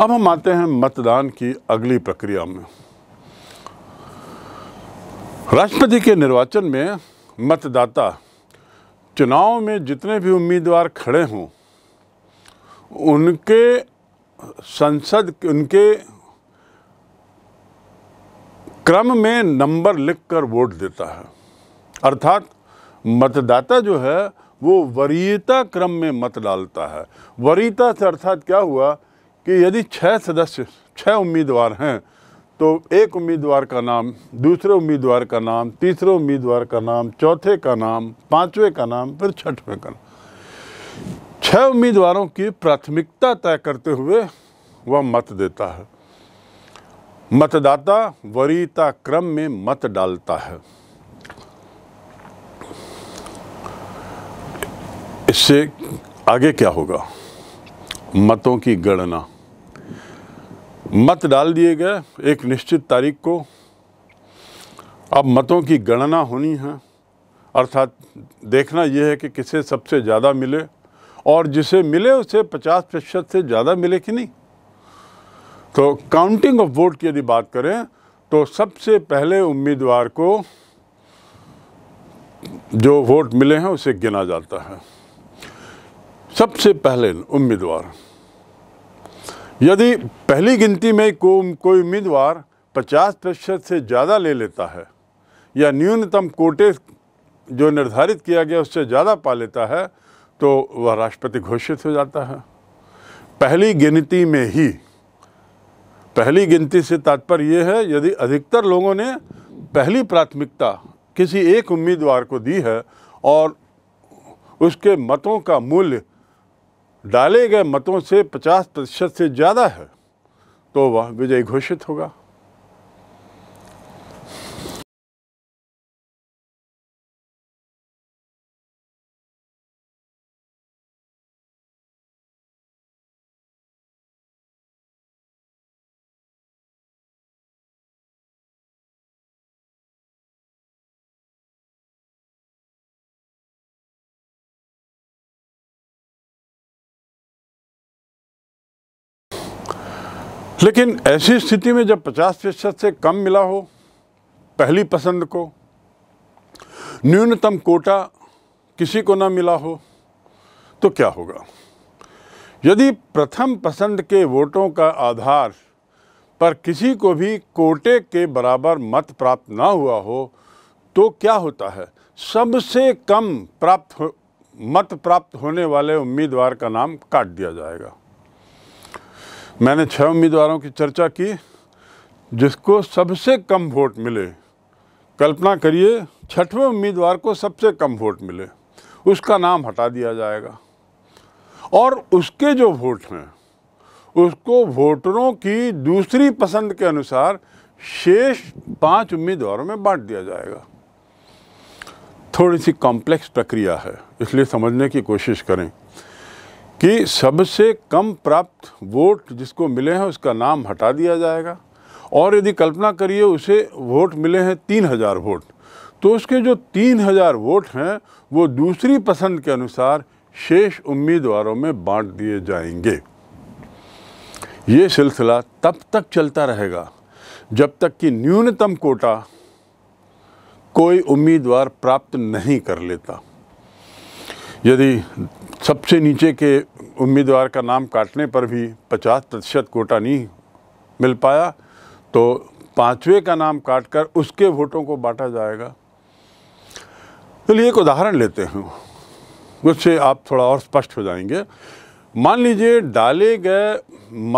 अब हम आते हैं मतदान की अगली प्रक्रिया में राष्ट्रपति के निर्वाचन में मतदाता चुनाव में जितने भी उम्मीदवार खड़े हों उनके संसद उनके क्रम में नंबर लिखकर वोट देता है अर्थात मतदाता जो है वो वरीयता क्रम में मत डालता है वरीयता से अर्थात क्या हुआ कि यदि छः सदस्य छः उम्मीदवार हैं तो एक उम्मीदवार का नाम दूसरे उम्मीदवार का नाम तीसरे उम्मीदवार का नाम चौथे का नाम पांचवे का नाम फिर छठवें का नाम छः उम्मीदवारों की प्राथमिकता तय करते हुए वह मत देता है मतदाता वरीयता क्रम में मत डालता है इससे आगे क्या होगा मतों की गणना मत डाल दिए गए एक निश्चित तारीख को अब मतों की गणना होनी है अर्थात देखना यह है कि किसे सबसे ज़्यादा मिले और जिसे मिले उसे 50 प्रतिशत से ज़्यादा मिले कि नहीं तो काउंटिंग ऑफ वोट की यदि बात करें तो सबसे पहले उम्मीदवार को जो वोट मिले हैं उसे गिना जाता है सबसे पहले उम्मीदवार यदि पहली गिनती में को, कोई उम्मीदवार 50 प्रतिशत से ज़्यादा ले लेता है या न्यूनतम कोटे जो निर्धारित किया गया उससे ज़्यादा पा लेता है तो वह राष्ट्रपति घोषित हो जाता है पहली गिनती में ही पहली गिनती से तात्पर्य यह है यदि अधिकतर लोगों ने पहली प्राथमिकता किसी एक उम्मीदवार को दी है और उसके मतों का मूल्य डाले गए मतों से 50 प्रतिशत से ज़्यादा है तो वह विजयी घोषित होगा लेकिन ऐसी स्थिति में जब 50 प्रतिशत से कम मिला हो पहली पसंद को न्यूनतम कोटा किसी को ना मिला हो तो क्या होगा यदि प्रथम पसंद के वोटों का आधार पर किसी को भी कोटे के बराबर मत प्राप्त ना हुआ हो तो क्या होता है सबसे कम प्राप्त मत प्राप्त होने वाले उम्मीदवार का नाम काट दिया जाएगा मैंने छः उम्मीदवारों की चर्चा की जिसको सबसे कम वोट मिले कल्पना करिए छठवें उम्मीदवार को सबसे कम वोट मिले उसका नाम हटा दिया जाएगा और उसके जो वोट हैं उसको वोटरों की दूसरी पसंद के अनुसार शेष पांच उम्मीदवारों में बांट दिया जाएगा थोड़ी सी कॉम्प्लेक्स प्रक्रिया है इसलिए समझने की कोशिश करें कि सबसे कम प्राप्त वोट जिसको मिले हैं उसका नाम हटा दिया जाएगा और यदि कल्पना करिए उसे वोट मिले हैं तीन हज़ार वोट तो उसके जो तीन हज़ार वोट हैं वो दूसरी पसंद के अनुसार शेष उम्मीदवारों में बांट दिए जाएंगे ये सिलसिला तब तक चलता रहेगा जब तक कि न्यूनतम कोटा कोई उम्मीदवार प्राप्त नहीं कर लेता यदि सबसे नीचे के उम्मीदवार का नाम काटने पर भी 50 प्रतिशत कोटा नहीं मिल पाया तो पांचवे का नाम काटकर उसके वोटों को बांटा जाएगा चलिए तो एक उदाहरण लेते हैं उससे आप थोड़ा और स्पष्ट हो जाएंगे मान लीजिए डाले गए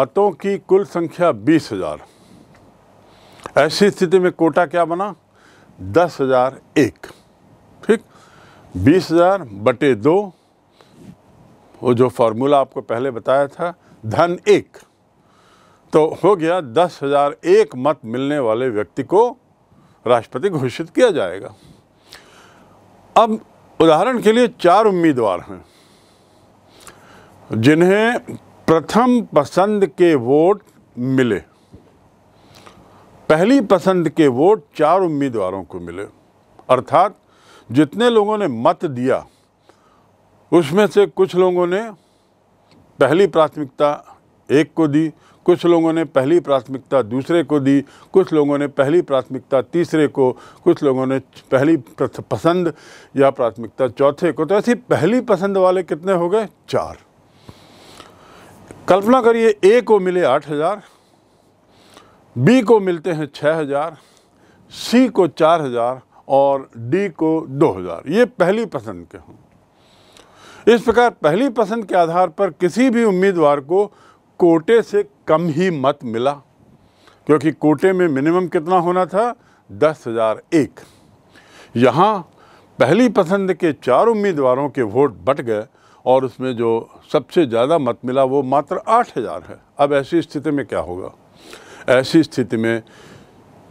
मतों की कुल संख्या बीस हज़ार ऐसी स्थिति में कोटा क्या बना दस हज़ार एक ठीक बीस हज़ार बटे दो वो जो फार्मूला आपको पहले बताया था धन एक तो हो गया दस हज़ार एक मत मिलने वाले व्यक्ति को राष्ट्रपति घोषित किया जाएगा अब उदाहरण के लिए चार उम्मीदवार हैं जिन्हें प्रथम पसंद के वोट मिले पहली पसंद के वोट चार उम्मीदवारों को मिले अर्थात जितने लोगों ने मत दिया उसमें से कुछ लोगों ने पहली प्राथमिकता एक को दी कुछ लोगों ने पहली प्राथमिकता दूसरे को दी कुछ लोगों ने पहली प्राथमिकता तीसरे को कुछ लोगों ने पहली पसंद या प्राथमिकता चौथे को तो ऐसी पहली पसंद वाले कितने हो गए चार कल्पना करिए ए को मिले आठ हज़ार बी को मिलते हैं छः हज़ार सी को चार हज़ार और डी को दो हज़ार ये पहली पसंद के हों इस प्रकार पहली पसंद के आधार पर किसी भी उम्मीदवार को कोटे से कम ही मत मिला क्योंकि कोटे में मिनिमम कितना होना था दस हज़ार एक यहाँ पहली पसंद के चार उम्मीदवारों के वोट बट गए और उसमें जो सबसे ज़्यादा मत मिला वो मात्र आठ हज़ार है अब ऐसी स्थिति में क्या होगा ऐसी स्थिति में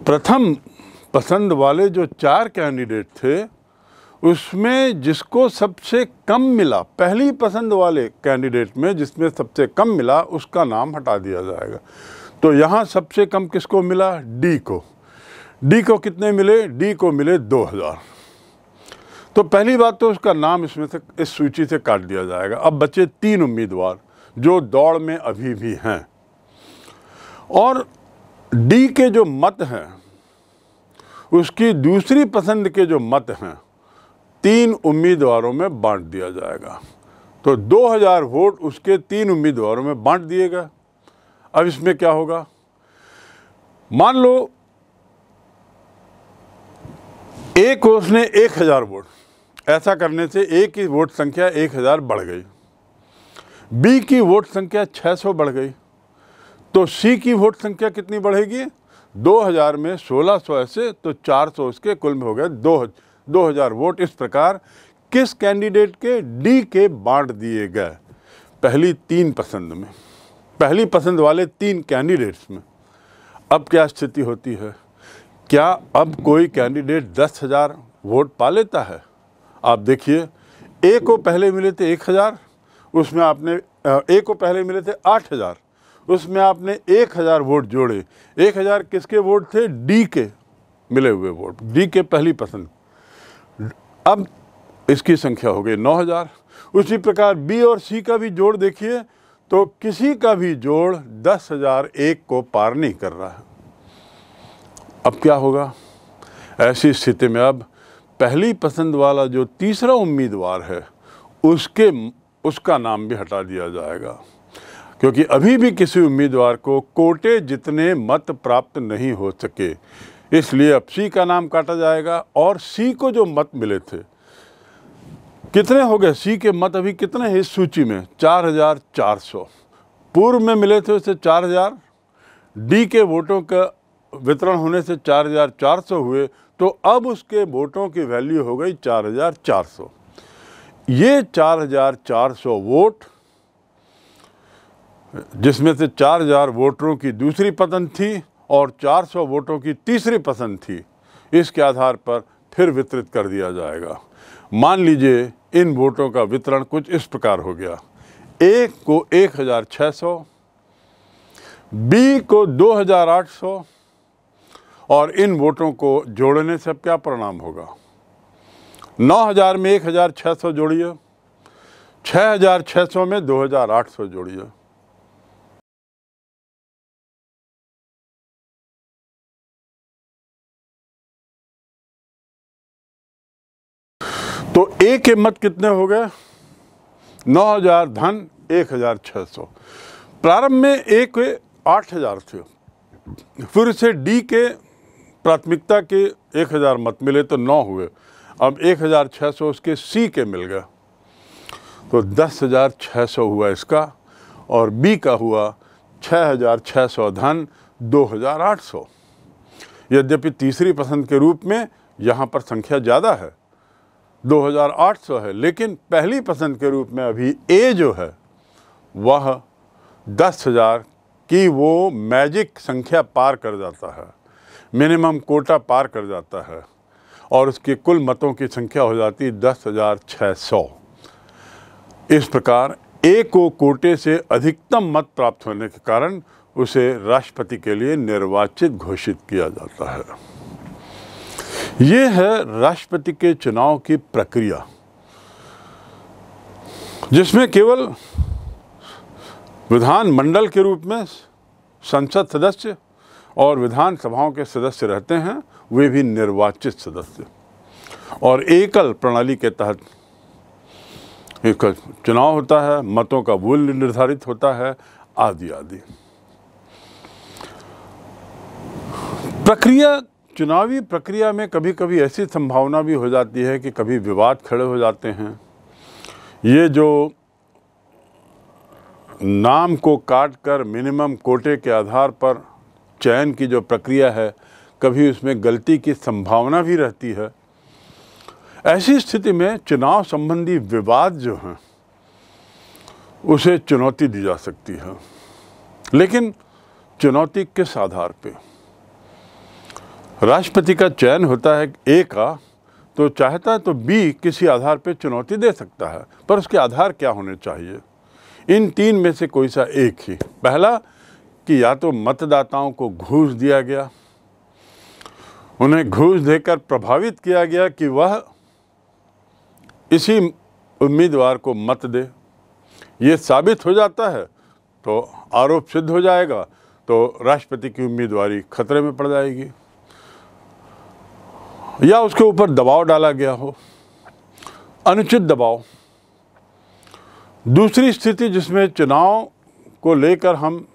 प्रथम पसंद वाले जो चार कैंडिडेट थे उसमें जिसको सबसे कम मिला पहली पसंद वाले कैंडिडेट में जिसमें सबसे कम मिला उसका नाम हटा दिया जाएगा तो यहाँ सबसे कम किसको मिला डी को डी को कितने मिले डी को मिले 2000 तो पहली बात तो उसका नाम इसमें से इस सूची से काट दिया जाएगा अब बचे तीन उम्मीदवार जो दौड़ में अभी भी हैं और डी के जो मत हैं उसकी दूसरी पसंद के जो मत हैं तीन उम्मीदवारों में बांट दिया जाएगा तो 2000 वोट उसके तीन उम्मीदवारों में बांट दिए गए अब इसमें क्या होगा मान लो एक उसने एक हज़ार वोट ऐसा करने से ए की वोट संख्या एक हज़ार बढ़ गई बी की वोट संख्या 600 बढ़ गई तो सी की वोट संख्या कितनी बढ़ेगी 2000 में 1600 ऐसे तो 400 उसके कुल में हो गए दो 2000 वोट इस प्रकार किस कैंडिडेट के डी के बांट दिए गए पहली तीन पसंद में पहली पसंद वाले तीन कैंडिडेट्स में अब क्या स्थिति होती है क्या अब कोई कैंडिडेट दस हज़ार वोट पा लेता है आप देखिए ए को पहले मिले थे एक हज़ार उसमें आपने ए को पहले मिले थे आठ हज़ार उसमें आपने एक हज़ार वोट जोड़े एक हज़ार किसके वोट थे डी के मिले हुए वोट डी के पहली पसंद अब इसकी संख्या हो गई 9000 उसी प्रकार बी और सी का भी जोड़ देखिए तो किसी का भी जोड़ दस हजार एक को पार नहीं कर रहा है अब क्या होगा ऐसी स्थिति में अब पहली पसंद वाला जो तीसरा उम्मीदवार है उसके उसका नाम भी हटा दिया जाएगा क्योंकि अभी भी किसी उम्मीदवार को कोटे जितने मत प्राप्त नहीं हो सके इसलिए अब सी का नाम काटा जाएगा और सी को जो मत मिले थे कितने हो गए सी के मत अभी कितने हैं इस सूची में चार हजार चार सौ पूर्व में मिले थे उसे चार हजार डी के वोटों का वितरण होने से चार हजार चार सौ हुए तो अब उसके वोटों की वैल्यू हो गई चार हजार चार सौ ये चार हजार चार सौ वोट जिसमें से चार हजार वोटरों की दूसरी पतन थी और 400 वोटों की तीसरी पसंद थी इसके आधार पर फिर वितरित कर दिया जाएगा मान लीजिए इन वोटों का वितरण कुछ इस प्रकार हो गया ए को 1600, बी को 2800 और इन वोटों को जोड़ने से क्या परिणाम होगा 9000 में 1600 जोड़िए 6600 में 2800 जोड़िए तो ए के मत कितने हो गए नौ हजार धन एक हजार सौ प्रारंभ में ए के आठ हजार थे फिर से डी के प्राथमिकता के एक हजार मत मिले तो नौ हुए अब एक हजार छः सौ उसके सी के मिल गए तो दस हजार छः सौ हुआ इसका और बी का हुआ 6600 हजार छः सौ धन दो हजार आठ सौ यद्यपि तीसरी पसंद के रूप में यहाँ पर संख्या ज़्यादा है 2800 है लेकिन पहली पसंद के रूप में अभी ए जो है वह दस हज़ार की वो मैजिक संख्या पार कर जाता है मिनिमम कोटा पार कर जाता है और उसके कुल मतों की संख्या हो जाती है दस हज़ार छः सौ इस प्रकार ए को कोटे से अधिकतम मत प्राप्त होने के कारण उसे राष्ट्रपति के लिए निर्वाचित घोषित किया जाता है ये है राष्ट्रपति के चुनाव की प्रक्रिया जिसमें केवल विधानमंडल के रूप में संसद सदस्य और विधानसभाओं के सदस्य रहते हैं वे भी निर्वाचित सदस्य और एकल प्रणाली के तहत एक चुनाव होता है मतों का मूल्य निर्धारित होता है आदि आदि प्रक्रिया चुनावी प्रक्रिया में कभी कभी ऐसी संभावना भी हो जाती है कि कभी विवाद खड़े हो जाते हैं ये जो नाम को काट कर मिनिमम कोटे के आधार पर चयन की जो प्रक्रिया है कभी उसमें गलती की संभावना भी रहती है ऐसी स्थिति में चुनाव संबंधी विवाद जो हैं उसे चुनौती दी जा सकती है लेकिन चुनौती किस आधार पे राष्ट्रपति का चयन होता है ए का तो चाहता है तो बी किसी आधार पर चुनौती दे सकता है पर उसके आधार क्या होने चाहिए इन तीन में से कोई सा एक ही पहला कि या तो मतदाताओं को घूस दिया गया उन्हें घूस देकर प्रभावित किया गया कि वह इसी उम्मीदवार को मत दे ये साबित हो जाता है तो आरोप सिद्ध हो जाएगा तो राष्ट्रपति की उम्मीदवारी खतरे में पड़ जाएगी या उसके ऊपर दबाव डाला गया हो अनुचित दबाव दूसरी स्थिति जिसमें चुनाव को लेकर हम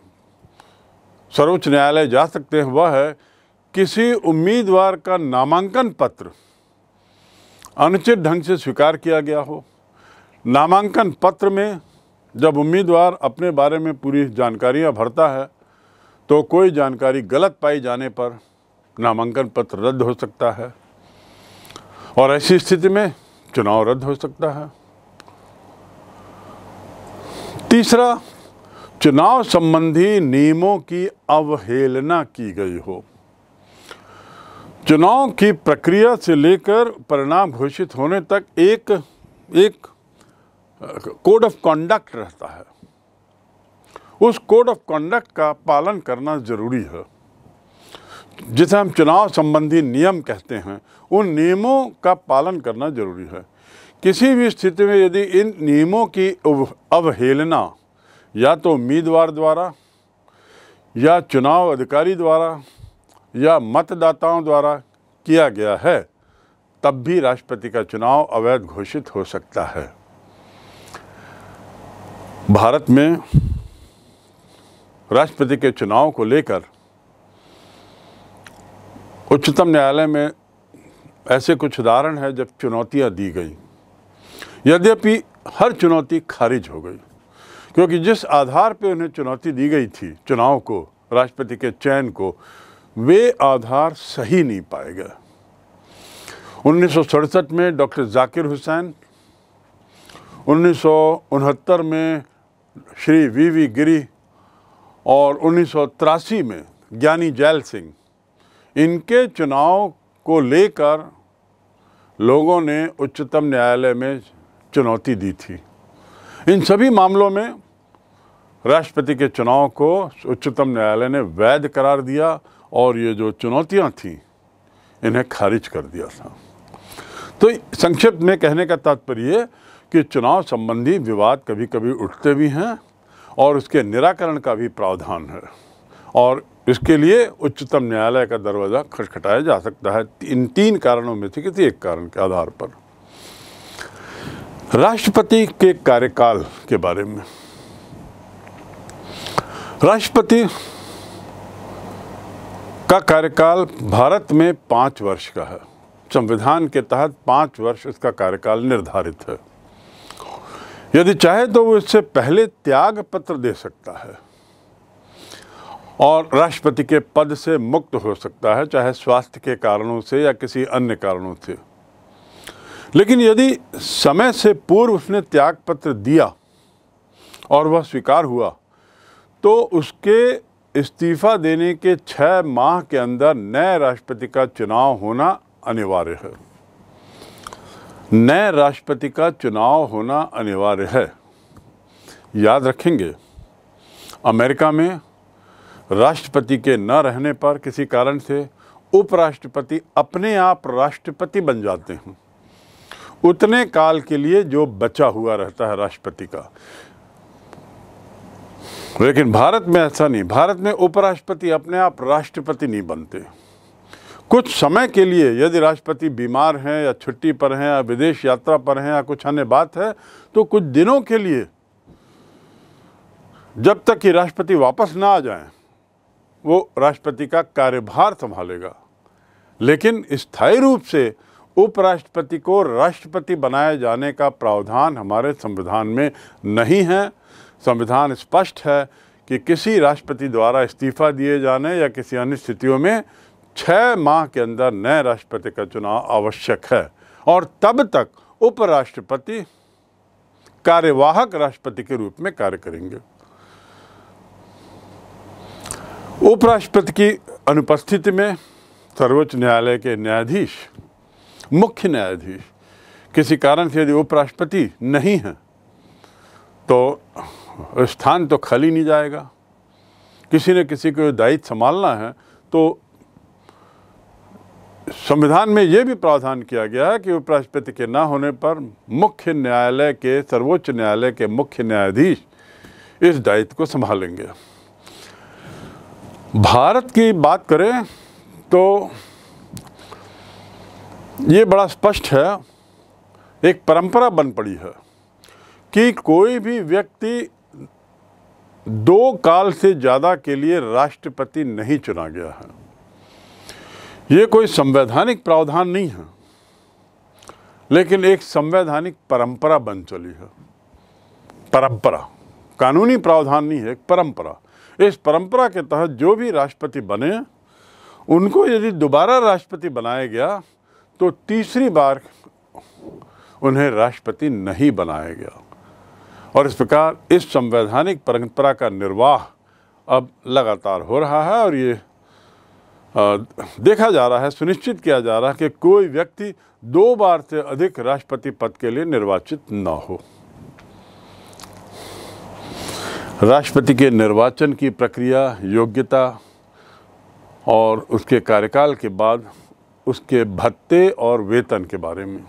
सर्वोच्च न्यायालय जा सकते हैं वह है किसी उम्मीदवार का नामांकन पत्र अनुचित ढंग से स्वीकार किया गया हो नामांकन पत्र में जब उम्मीदवार अपने बारे में पूरी जानकारियां भरता है तो कोई जानकारी गलत पाई जाने पर नामांकन पत्र रद्द हो सकता है और ऐसी स्थिति में चुनाव रद्द हो सकता है तीसरा चुनाव संबंधी नियमों की अवहेलना की गई हो चुनाव की प्रक्रिया से लेकर परिणाम घोषित होने तक एक एक कोड ऑफ कॉन्डक्ट रहता है उस कोड ऑफ कॉन्डक्ट का पालन करना जरूरी है जिसे हम चुनाव संबंधी नियम कहते हैं उन नियमों का पालन करना जरूरी है किसी भी स्थिति में यदि इन नियमों की अवहेलना या तो उम्मीदवार द्वारा या चुनाव अधिकारी द्वारा या मतदाताओं द्वारा किया गया है तब भी राष्ट्रपति का चुनाव अवैध घोषित हो सकता है भारत में राष्ट्रपति के चुनाव को लेकर उच्चतम न्यायालय में ऐसे कुछ उदाहरण हैं जब चुनौतियां दी गई यद्यपि हर चुनौती खारिज हो गई क्योंकि जिस आधार पर उन्हें चुनौती दी गई थी चुनाव को राष्ट्रपति के चयन को वे आधार सही नहीं पाए गए उन्नीस में डॉक्टर जाकिर हुसैन उन्नीस में श्री वी वी गिरी और उन्नीस में ज्ञानी जैल सिंह इनके चुनाव को लेकर लोगों ने उच्चतम न्यायालय में चुनौती दी थी इन सभी मामलों में राष्ट्रपति के चुनाव को उच्चतम न्यायालय ने वैध करार दिया और ये जो चुनौतियां थीं इन्हें खारिज कर दिया था तो संक्षिप्त में कहने का तात्पर्य कि चुनाव संबंधी विवाद कभी कभी उठते भी हैं और उसके निराकरण का भी प्रावधान है और इसके लिए उच्चतम न्यायालय का दरवाज़ा खटखटाया जा सकता है इन तीन कारणों में से किसी एक कारण के आधार पर राष्ट्रपति के कार्यकाल के बारे में राष्ट्रपति का कार्यकाल भारत में पाँच वर्ष का है संविधान के तहत पाँच वर्ष इसका कार्यकाल निर्धारित है यदि चाहे तो वो इससे पहले त्याग पत्र दे सकता है और राष्ट्रपति के पद से मुक्त हो सकता है चाहे स्वास्थ्य के कारणों से या किसी अन्य कारणों से लेकिन यदि समय से पूर्व उसने त्याग पत्र दिया और वह स्वीकार हुआ तो उसके इस्तीफा देने के छः माह के अंदर नए राष्ट्रपति का चुनाव होना अनिवार्य है नए राष्ट्रपति का चुनाव होना अनिवार्य है याद रखेंगे अमेरिका में राष्ट्रपति के न रहने पर किसी कारण से उपराष्ट्रपति अपने आप राष्ट्रपति बन जाते हैं उतने काल के लिए जो बचा हुआ रहता है राष्ट्रपति का लेकिन भारत में ऐसा नहीं भारत में उपराष्ट्रपति अपने आप राष्ट्रपति नहीं बनते कुछ समय के लिए यदि राष्ट्रपति बीमार हैं या छुट्टी पर हैं या विदेश यात्रा पर हैं या कुछ अन्य बात है तो कुछ दिनों के लिए जब तक कि राष्ट्रपति वापस ना आ जाएं वो राष्ट्रपति का कार्यभार संभालेगा लेकिन स्थायी रूप से उपराष्ट्रपति को राष्ट्रपति बनाए जाने का प्रावधान हमारे संविधान में नहीं है संविधान स्पष्ट है कि किसी राष्ट्रपति द्वारा इस्तीफा दिए जाने या किसी अन्य स्थितियों में छः माह के अंदर नए राष्ट्रपति का चुनाव आवश्यक है और तब तक उपराष्ट्रपति कार्यवाहक राष्ट्रपति के रूप में कार्य करेंगे उपराष्ट्रपति की अनुपस्थिति में सर्वोच्च न्यायालय के न्यायाधीश मुख्य न्यायाधीश किसी कारण से यदि उपराष्ट्रपति नहीं हैं तो स्थान तो खाली नहीं जाएगा किसी ने किसी को दायित्व संभालना है तो संविधान में ये भी प्रावधान किया गया है कि उपराष्ट्रपति के ना होने पर मुख्य न्यायालय के सर्वोच्च न्यायालय के मुख्य न्यायाधीश इस दायित्व को संभालेंगे भारत की बात करें तो ये बड़ा स्पष्ट है एक परंपरा बन पड़ी है कि कोई भी व्यक्ति दो काल से ज़्यादा के लिए राष्ट्रपति नहीं चुना गया है ये कोई संवैधानिक प्रावधान नहीं है लेकिन एक संवैधानिक परंपरा बन चली है परंपरा कानूनी प्रावधान नहीं है एक परंपरा इस परंपरा के तहत जो भी राष्ट्रपति बने उनको यदि दोबारा राष्ट्रपति बनाया गया तो तीसरी बार उन्हें राष्ट्रपति नहीं बनाया गया और इस प्रकार इस संवैधानिक परंपरा का निर्वाह अब लगातार हो रहा है और ये देखा जा रहा है सुनिश्चित किया जा रहा है कि कोई व्यक्ति दो बार से अधिक राष्ट्रपति पद के लिए निर्वाचित न हो राष्ट्रपति के निर्वाचन की प्रक्रिया योग्यता और उसके कार्यकाल के बाद उसके भत्ते और वेतन के बारे में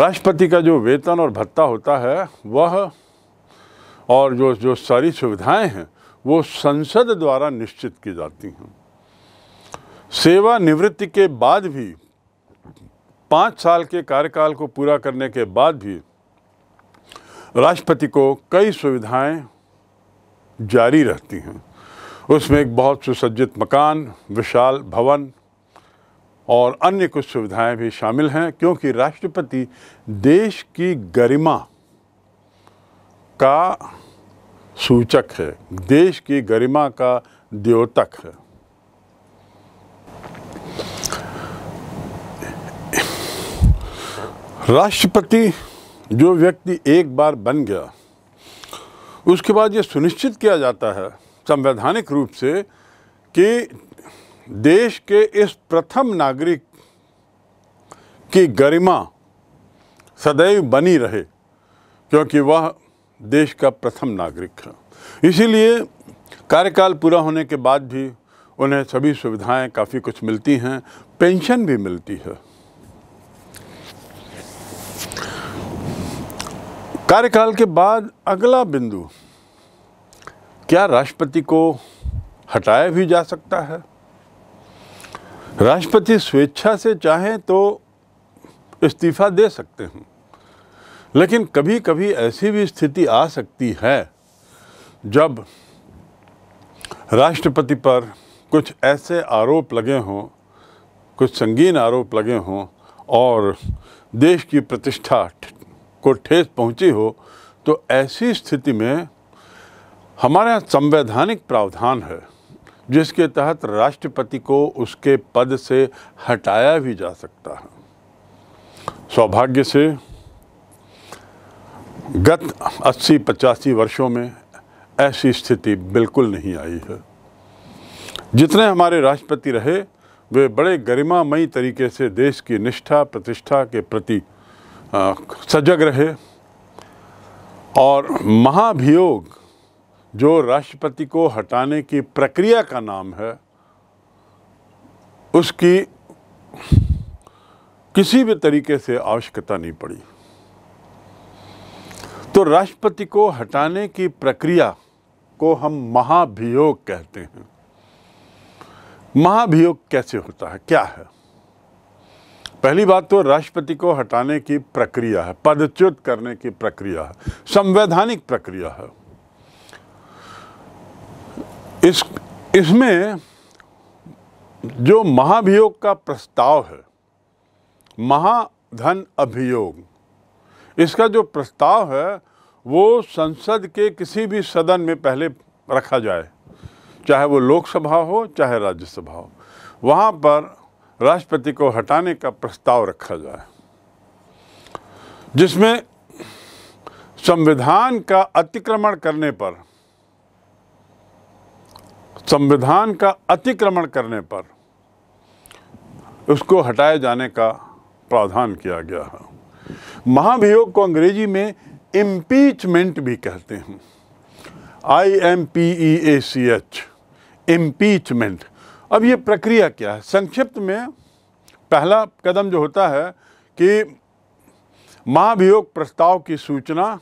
राष्ट्रपति का जो वेतन और भत्ता होता है वह और जो जो सारी सुविधाएं हैं वो संसद द्वारा निश्चित की जाती हैं सेवानिवृत्ति के बाद भी पाँच साल के कार्यकाल को पूरा करने के बाद भी राष्ट्रपति को कई सुविधाएं जारी रहती हैं उसमें एक बहुत सुसज्जित मकान विशाल भवन और अन्य कुछ सुविधाएं भी शामिल हैं क्योंकि राष्ट्रपति देश की गरिमा का सूचक है देश की गरिमा का द्योतक है राष्ट्रपति जो व्यक्ति एक बार बन गया उसके बाद ये सुनिश्चित किया जाता है संवैधानिक रूप से कि देश के इस प्रथम नागरिक की गरिमा सदैव बनी रहे क्योंकि वह देश का प्रथम नागरिक है इसीलिए कार्यकाल पूरा होने के बाद भी उन्हें सभी सुविधाएं काफ़ी कुछ मिलती हैं पेंशन भी मिलती है कार्यकाल के बाद अगला बिंदु क्या राष्ट्रपति को हटाया भी जा सकता है राष्ट्रपति स्वेच्छा से चाहें तो इस्तीफा दे सकते हैं लेकिन कभी कभी ऐसी भी स्थिति आ सकती है जब राष्ट्रपति पर कुछ ऐसे आरोप लगे हों कुछ संगीन आरोप लगे हों और देश की प्रतिष्ठा को ठेस पहुंची हो तो ऐसी स्थिति में हमारे यहाँ संवैधानिक प्रावधान है जिसके तहत राष्ट्रपति को उसके पद से हटाया भी जा सकता है सौभाग्य से गत 80-85 वर्षों में ऐसी स्थिति बिल्कुल नहीं आई है जितने हमारे राष्ट्रपति रहे वे बड़े गरिमामयी तरीके से देश की निष्ठा प्रतिष्ठा के प्रति सजग रहे और महाभियोग जो राष्ट्रपति को हटाने की प्रक्रिया का नाम है उसकी किसी भी तरीके से आवश्यकता नहीं पड़ी तो राष्ट्रपति को हटाने की प्रक्रिया को हम महाभियोग कहते हैं महाभियोग कैसे होता है क्या है पहली बात तो राष्ट्रपति को हटाने की प्रक्रिया है पदच्युत करने की प्रक्रिया है संवैधानिक प्रक्रिया है इस इसमें जो महाभियोग का प्रस्ताव है महाधन अभियोग इसका जो प्रस्ताव है वो संसद के किसी भी सदन में पहले रखा जाए चाहे वो लोकसभा हो चाहे राज्यसभा हो वहाँ पर राष्ट्रपति को हटाने का प्रस्ताव रखा जाए जिसमें संविधान का अतिक्रमण करने पर संविधान का अतिक्रमण करने पर उसको हटाए जाने का प्रावधान किया गया है महाभियोग को अंग्रेजी में इम्पीचमेंट भी कहते हैं I M P E A C H impeachment अब ये प्रक्रिया क्या है संक्षिप्त में पहला कदम जो होता है कि महाभियोग प्रस्ताव की सूचना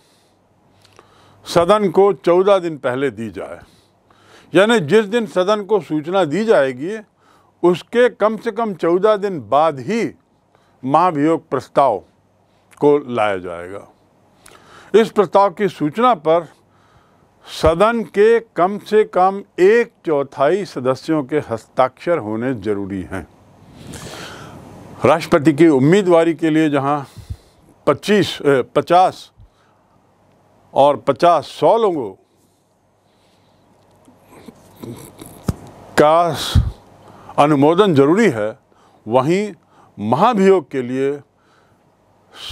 सदन को चौदह दिन पहले दी जाए यानी जिस दिन सदन को सूचना दी जाएगी उसके कम से कम चौदह दिन बाद ही महाभियोग प्रस्ताव को लाया जाएगा इस प्रस्ताव की सूचना पर सदन के कम से कम एक चौथाई सदस्यों के हस्ताक्षर होने जरूरी हैं राष्ट्रपति की उम्मीदवारी के लिए जहां 25 50 और 50 सौ लोगों का अनुमोदन जरूरी है वहीं महाभियोग के लिए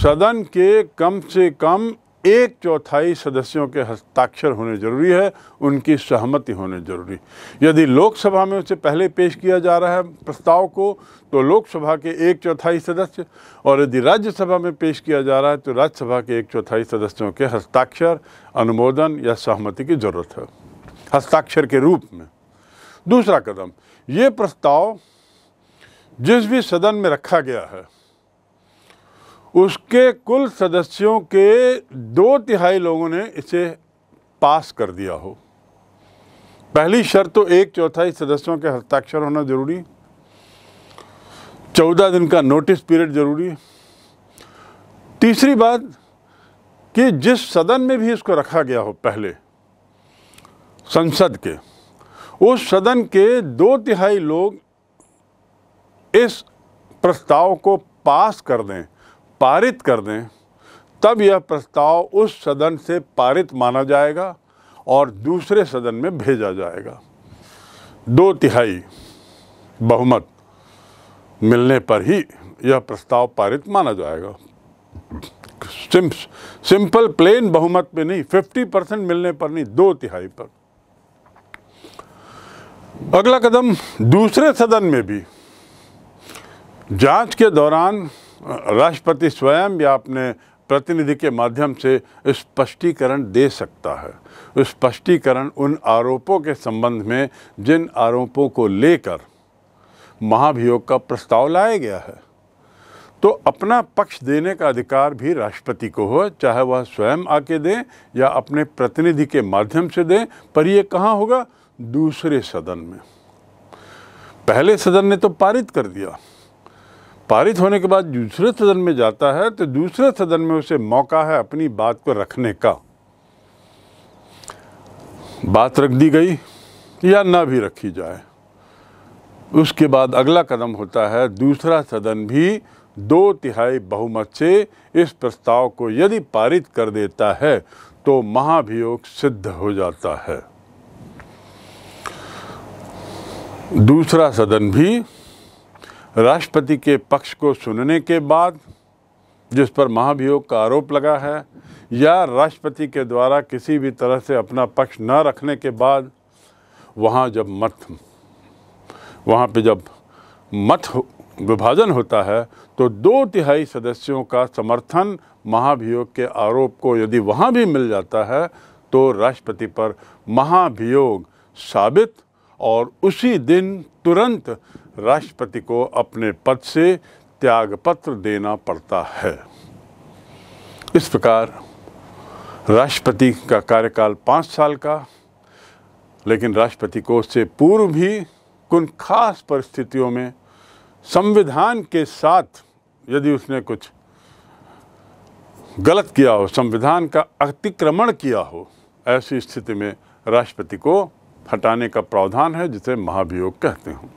सदन के कम से कम एक चौथाई सदस्यों के हस्ताक्षर होने जरूरी है उनकी सहमति होने जरूरी यदि लोकसभा में उसे पहले पेश किया जा रहा है प्रस्ताव को तो लोकसभा के एक चौथाई सदस्य और यदि राज्यसभा में पेश किया जा रहा है तो राज्यसभा के एक चौथाई सदस्यों के हस्ताक्षर अनुमोदन या सहमति की जरूरत है हस्ताक्षर के रूप में दूसरा कदम ये प्रस्ताव जिस भी सदन में रखा गया है उसके कुल सदस्यों के दो तिहाई लोगों ने इसे पास कर दिया हो पहली शर्त तो एक चौथाई सदस्यों के हस्ताक्षर होना जरूरी चौदह दिन का नोटिस पीरियड जरूरी तीसरी बात कि जिस सदन में भी इसको रखा गया हो पहले संसद के उस सदन के दो तिहाई लोग इस प्रस्ताव को पास कर दें पारित कर दें तब यह प्रस्ताव उस सदन से पारित माना जाएगा और दूसरे सदन में भेजा जाएगा दो तिहाई बहुमत मिलने पर ही यह प्रस्ताव पारित माना जाएगा सिंपल प्लेन बहुमत में नहीं 50 परसेंट मिलने पर नहीं दो तिहाई पर अगला कदम दूसरे सदन में भी जांच के दौरान राष्ट्रपति स्वयं या अपने प्रतिनिधि के माध्यम से स्पष्टीकरण दे सकता है स्पष्टीकरण उन आरोपों के संबंध में जिन आरोपों को लेकर महाभियोग का प्रस्ताव लाया गया है तो अपना पक्ष देने का अधिकार भी राष्ट्रपति को हो चाहे वह स्वयं आके दें या अपने प्रतिनिधि के माध्यम से दें पर यह कहाँ होगा दूसरे सदन में पहले सदन ने तो पारित कर दिया पारित होने के बाद दूसरे सदन में जाता है तो दूसरे सदन में उसे मौका है अपनी बात को रखने का बात रख दी गई या ना भी रखी जाए उसके बाद अगला कदम होता है दूसरा सदन भी दो तिहाई बहुमत से इस प्रस्ताव को यदि पारित कर देता है तो महाभियोग सिद्ध हो जाता है दूसरा सदन भी राष्ट्रपति के पक्ष को सुनने के बाद जिस पर महाभियोग का आरोप लगा है या राष्ट्रपति के द्वारा किसी भी तरह से अपना पक्ष न रखने के बाद वहाँ जब मत वहाँ पे जब मत विभाजन होता है तो दो तिहाई सदस्यों का समर्थन महाभियोग के आरोप को यदि वहाँ भी मिल जाता है तो राष्ट्रपति पर महाभियोग साबित और उसी दिन तुरंत राष्ट्रपति को अपने पद से त्याग पत्र देना पड़ता है इस प्रकार राष्ट्रपति का कार्यकाल पाँच साल का लेकिन राष्ट्रपति को उससे पूर्व भी कुछ खास परिस्थितियों में संविधान के साथ यदि उसने कुछ गलत किया हो संविधान का अतिक्रमण किया हो ऐसी स्थिति में राष्ट्रपति को हटाने का प्रावधान है जिसे महाभियोग कहते हैं